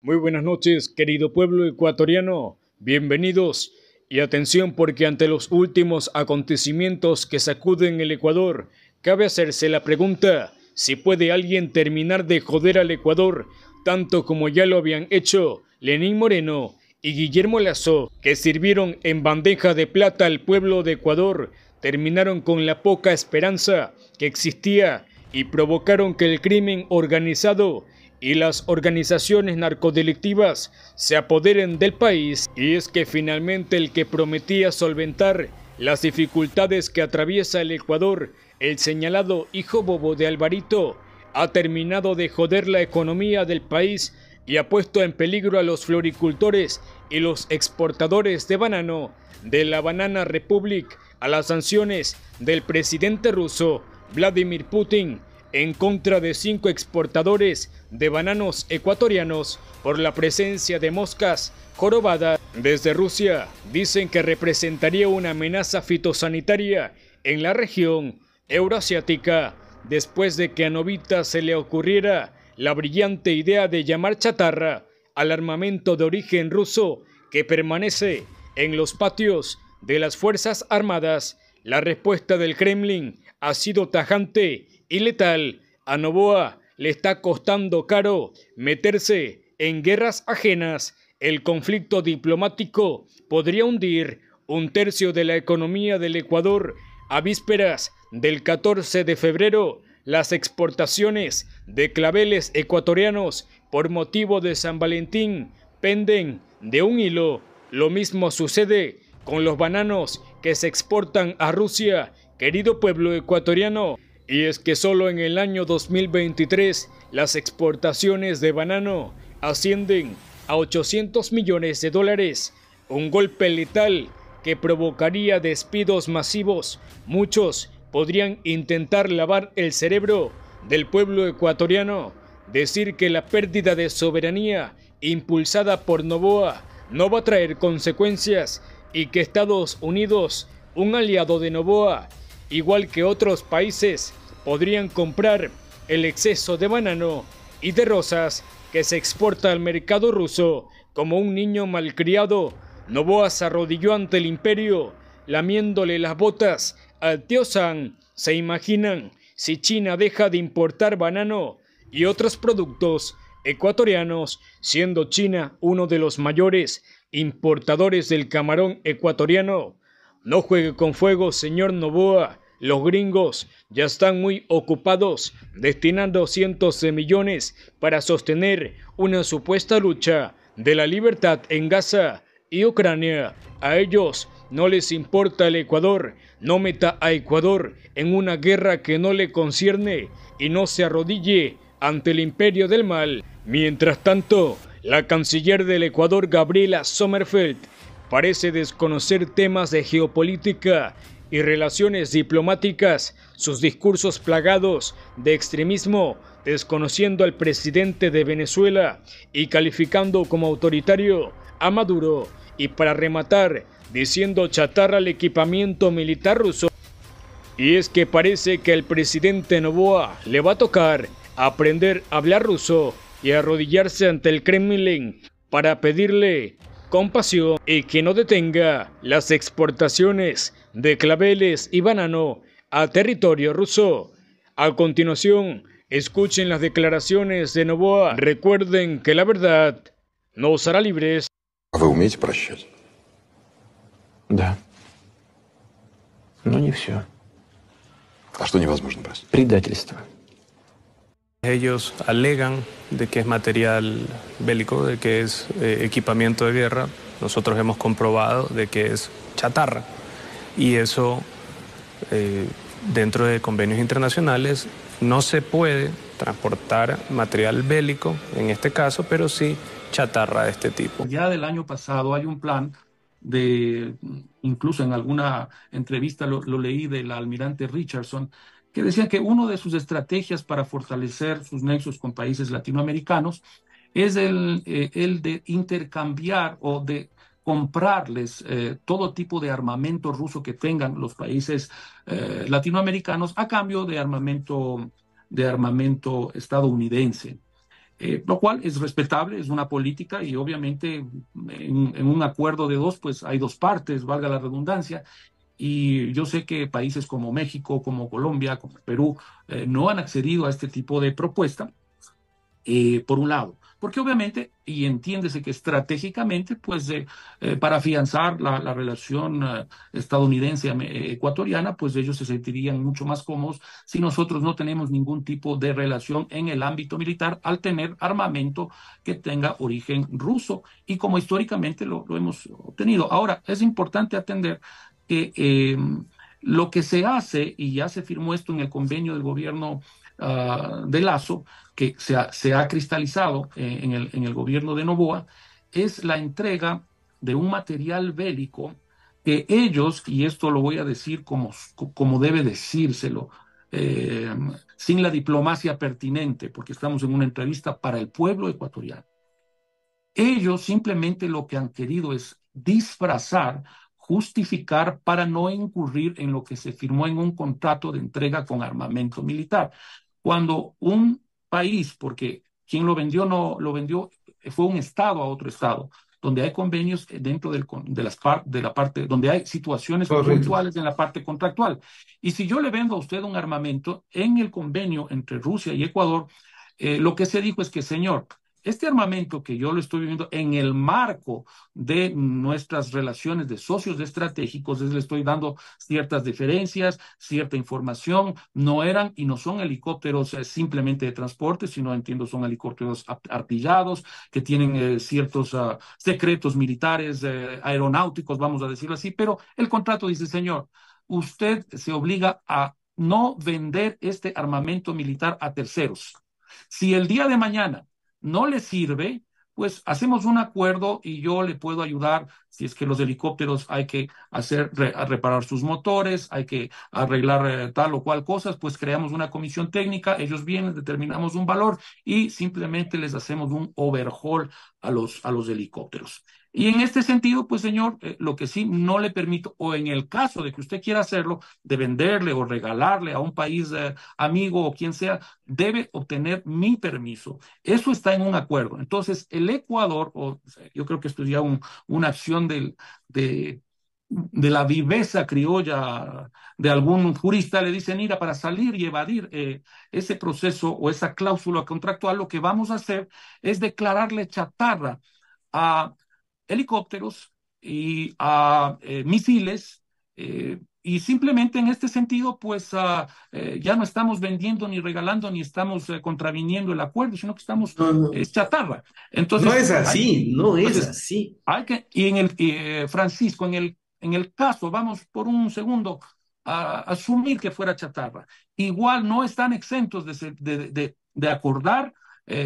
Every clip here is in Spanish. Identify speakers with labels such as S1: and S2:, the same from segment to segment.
S1: Muy buenas noches, querido pueblo ecuatoriano. Bienvenidos y atención porque ante los últimos acontecimientos que sacuden el Ecuador, cabe hacerse la pregunta si puede alguien terminar de joder al Ecuador, tanto como ya lo habían hecho Lenín Moreno y Guillermo Lazo, que sirvieron en bandeja de plata al pueblo de Ecuador, terminaron con la poca esperanza que existía y provocaron que el crimen organizado y las organizaciones narcodelictivas se apoderen del país y es que finalmente el que prometía solventar las dificultades que atraviesa el Ecuador, el señalado hijo bobo de Alvarito, ha terminado de joder la economía del país y ha puesto en peligro a los floricultores y los exportadores de banano de la Banana Republic a las sanciones del presidente ruso Vladimir Putin en contra de cinco exportadores de bananos ecuatorianos por la presencia de moscas jorobadas desde Rusia. Dicen que representaría una amenaza fitosanitaria en la región euroasiática después de que a Novita se le ocurriera la brillante idea de llamar chatarra al armamento de origen ruso que permanece en los patios de las Fuerzas Armadas. La respuesta del Kremlin ha sido tajante y letal. A Novoa le está costando caro meterse en guerras ajenas. El conflicto diplomático podría hundir un tercio de la economía del Ecuador. A vísperas del 14 de febrero, las exportaciones de claveles ecuatorianos por motivo de San Valentín penden de un hilo. Lo mismo sucede con los bananos que se exportan a Rusia querido pueblo ecuatoriano, y es que solo en el año 2023 las exportaciones de banano ascienden a 800 millones de dólares, un golpe letal que provocaría despidos masivos. Muchos podrían intentar lavar el cerebro del pueblo ecuatoriano, decir que la pérdida de soberanía impulsada por Novoa no va a traer consecuencias y que Estados Unidos, un aliado de Novoa, igual que otros países, podrían comprar el exceso de banano y de rosas que se exporta al mercado ruso como un niño malcriado. Novoa se arrodilló ante el imperio, lamiéndole las botas al tío San. Se imaginan si China deja de importar banano y otros productos ecuatorianos, siendo China uno de los mayores importadores del camarón ecuatoriano. No juegue con fuego, señor Novoa. Los gringos ya están muy ocupados destinando cientos de millones para sostener una supuesta lucha de la libertad en Gaza y Ucrania. A ellos no les importa el Ecuador. No meta a Ecuador en una guerra que no le concierne y no se arrodille ante el imperio del mal. Mientras tanto, la canciller del Ecuador, Gabriela Sommerfeld, parece desconocer temas de geopolítica y relaciones diplomáticas, sus discursos plagados de extremismo, desconociendo al presidente de Venezuela y calificando como autoritario a Maduro, y para rematar, diciendo chatarra al equipamiento militar ruso. Y es que parece que el presidente Novoa le va a tocar aprender a hablar ruso y arrodillarse ante el Kremlin para pedirle compasión y que no detenga las exportaciones de claveles y banano a territorio ruso. A continuación, escuchen las declaraciones de Novoa. Recuerden que la verdad nos hará libres.
S2: Ellos alegan de que es material bélico, de que es eh, equipamiento de guerra. Nosotros hemos comprobado de que es chatarra. Y eso, eh, dentro de convenios internacionales, no se puede transportar material bélico, en este caso, pero sí chatarra de este tipo. Ya del año pasado hay un plan de, incluso en alguna entrevista lo, lo leí del almirante Richardson, que decía que una de sus estrategias para fortalecer sus nexos con países latinoamericanos es el, eh, el de intercambiar o de comprarles eh, todo tipo de armamento ruso que tengan los países eh, latinoamericanos a cambio de armamento, de armamento estadounidense. lo cual es respetable, es una política y obviamente en, en, un acuerdo de dos, pues hay dos partes, valga la redundancia, y yo sé que países como México, como Colombia, como Perú, eh, no han accedido a este tipo de propuesta, eh, por un lado. Porque obviamente, y entiéndese que estratégicamente, pues eh, para afianzar la, relación estadounidense-ecuatoriana, pues ellos se sentirían mucho más cómodos si nosotros no tenemos ningún tipo de relación en el ámbito militar al tener armamento que tenga origen ruso y como históricamente lo hemos obtenido. Ahora, es importante atender que eh, lo que se hace, y ya se firmó esto en el convenio del gobierno ah, de Lazo, que se ha, cristalizado eh, en, el, en el gobierno de Novoa, es la entrega de un material bélico que ellos, y esto lo voy a decir como, como debe decírselo, eh, sin la diplomacia pertinente, porque estamos en una entrevista para el pueblo ecuatoriano. Ellos simplemente lo que han querido es disfrazar justificar para no incurrir en lo que se firmó en un contrato de entrega con armamento militar. Cuando un país, porque quien lo vendió no lo vendió, eh, fue un estado a otro estado, donde hay convenios eh, dentro del, de, las de la parte, donde hay situaciones contractuales en la parte contractual. Y si yo le vendo a usted un armamento, en el convenio entre Rusia y Ecuador, eh, lo que se dijo es que, señor, este armamento que yo lo estoy viendo en el marco de nuestras relaciones de socios estratégicos, les estoy dando ciertas diferencias, cierta información, no eran y no son helicópteros eh, simplemente de transporte, sino entiendo son helicópteros artillados que tienen eh, ciertos ah, secretos militares, eh, aeronáuticos, vamos a decirlo así, pero el contrato dice, señor, usted se obliga a no vender este armamento militar a terceros. Si el día de mañana no le sirve, pues hacemos un acuerdo y yo le puedo ayudar si es que los helicópteros hay que hacer reparar sus motores, hay que arreglar eh, tal o cual cosas, pues creamos una comisión técnica, ellos vienen, determinamos un valor y simplemente les hacemos un overhaul a los, a los helicópteros. Y en este sentido, pues señor, eh, lo que sí no le permito, o en el caso de que usted quiera hacerlo, de venderle o regalarle a un país eh, amigo o quien sea, debe obtener mi permiso. Eso está en un acuerdo. Entonces, el Ecuador, o, yo creo que esto ya un, una acción del, de, la viveza criolla de algún jurista, le dicen, mira, para salir y evadir eh, ese proceso o esa cláusula contractual, lo que vamos a hacer es declararle chatarra a helicópteros y a ah, eh, misiles. Eh, y simplemente en este sentido, pues ah, eh, ya no estamos vendiendo ni regalando ni estamos contraviniendo el acuerdo, sino que estamos chatarra. Entonces, no es así, no es así. y en el, Francisco, en el, en el caso, vamos por un segundo a, asumir que fuera chatarra. Igual no están exentos de, de, de, de acordar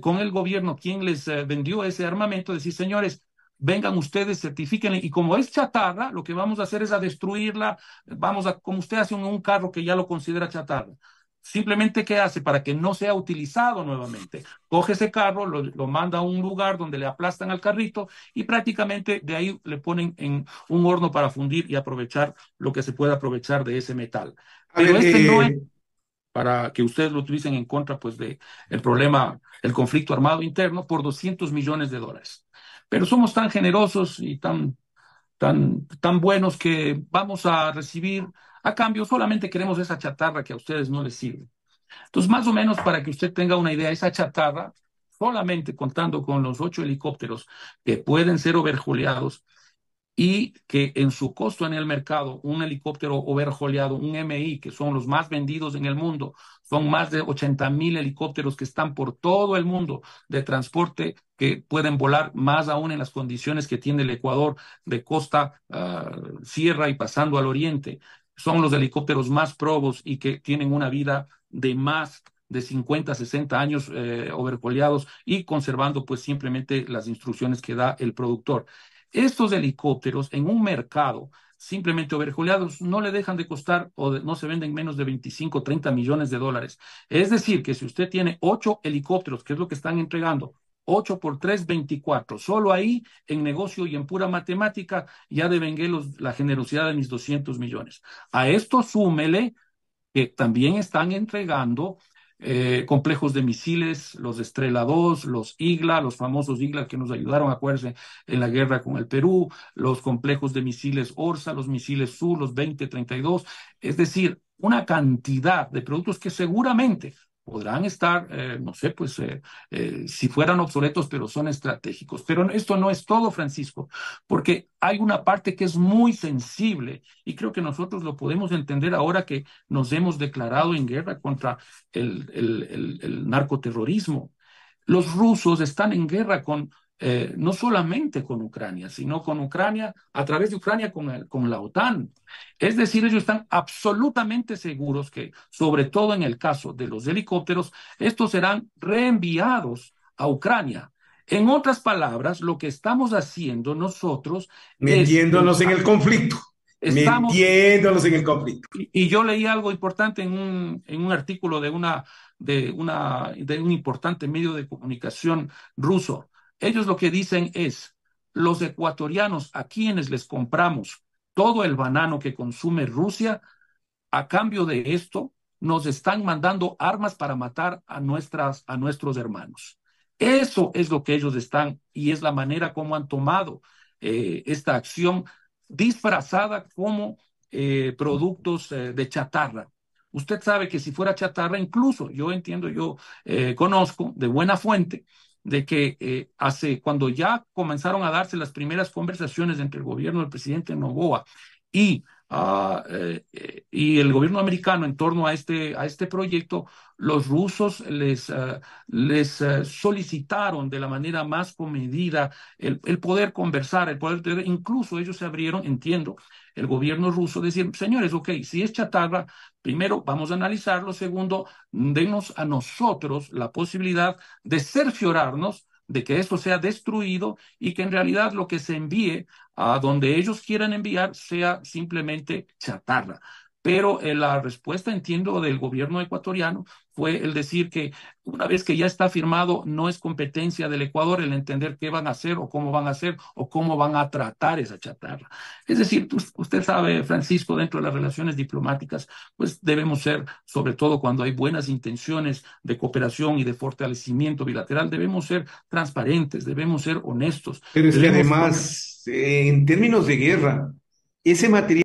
S2: con el gobierno quien les vendió ese armamento, decir, señores, vengan ustedes, certifiquen Y como es chatarra, lo que vamos a hacer es a destruirla, vamos a, como usted hace un, carro que ya lo considera chatarra. Simplemente, ¿qué hace? Para que no sea utilizado nuevamente. Coge ese carro, lo, manda a un lugar donde le aplastan al carrito y prácticamente de ahí le ponen en un horno para fundir y aprovechar lo que se pueda aprovechar de ese metal. Pero este eh, no es para que ustedes lo utilicen en contra pues de el problema, el conflicto armado interno por 200 millones de dólares. Pero somos tan generosos y tan, tan, tan buenos que vamos a recibir a cambio, solamente queremos esa chatarra que a ustedes no les sirve. Entonces, más o menos para que usted tenga una idea, esa chatarra, solamente contando con los ocho helicópteros que pueden ser overjoleados y que en su costo en el mercado, un helicóptero overjoleado, un MI, que son los más vendidos en el mundo, son más de 80 mil helicópteros que están por todo el mundo de transporte que pueden volar más aún en las condiciones que tiene el Ecuador de costa, ah, sierra y pasando al oriente. Son los helicópteros más probos y que tienen una vida de más de 50, 60 años eh, overcoleados y conservando pues simplemente las instrucciones que da el productor. Estos helicópteros en un mercado simplemente overcoleados no le dejan de costar o no se venden menos de 25, 30 millones de dólares. Es decir, que si usted tiene ocho helicópteros, que es lo que están entregando, 8 por 3, 24. Solo ahí, en negocio y en pura matemática, ya devengué la generosidad de mis 200 millones. A esto súmele que también están entregando eh, complejos de misiles, los Estrela 2, los IGLA, los famosos IGLA que nos ayudaron, a acuérdense, en la guerra con el Perú, los complejos de misiles Orsa, los misiles Sur, los 2032. Es decir, una cantidad de productos que seguramente podrán estar, eh, no sé, pues eh, eh, si fueran obsoletos, pero son estratégicos. Pero esto no es todo, Francisco, porque hay una parte que es muy sensible y creo que nosotros lo podemos entender ahora que nos hemos declarado en guerra contra el narcoterrorismo. Los rusos están en guerra con eh, no solamente con Ucrania, sino con Ucrania, a través de Ucrania con, con la OTAN. Es decir, ellos están absolutamente seguros que, sobre todo en el caso de los helicópteros, estos serán reenviados a Ucrania. En otras palabras, lo que estamos haciendo nosotros... Metiéndonos en el conflicto. metiéndonos en el conflicto. Y, y, yo leí algo importante en un, en un artículo de, una, de, una, de un importante medio de comunicación ruso ellos lo que dicen es, los ecuatorianos a quienes les compramos todo el banano que consume Rusia, a cambio de esto, nos están mandando armas para matar a, nuestras, a nuestros hermanos. Eso es lo que ellos están y es la manera como han tomado eh, esta acción disfrazada como eh, productos eh, de chatarra. Usted sabe que si fuera chatarra, incluso yo entiendo, yo conozco de buena fuente de que eh, hace cuando ya comenzaron a darse las primeras conversaciones entre el gobierno del presidente Novoa y eh, eh, y el gobierno americano en torno a este, a este proyecto, los rusos les, eh, les solicitaron de la manera más comedida el, el poder conversar, el poder, tener, incluso ellos se abrieron, entiendo, el gobierno ruso, decir, señores, ok, si es chatarra, primero vamos a analizarlo, segundo, denos a nosotros la posibilidad de cerciorarnos de que esto sea destruido y que en realidad lo que se envíe a donde ellos quieran enviar sea simplemente chatarra pero eh, la respuesta, entiendo, del gobierno ecuatoriano fue el decir que una vez que ya está firmado, no es competencia del Ecuador el entender qué van a hacer o cómo van a hacer o cómo van a tratar esa chatarra. Es decir, usted sabe, Francisco, dentro de las relaciones diplomáticas, pues debemos ser, sobre todo cuando hay buenas intenciones de cooperación y de fortalecimiento bilateral, debemos ser transparentes, debemos ser honestos. Pero es que además, en términos de guerra, ese material...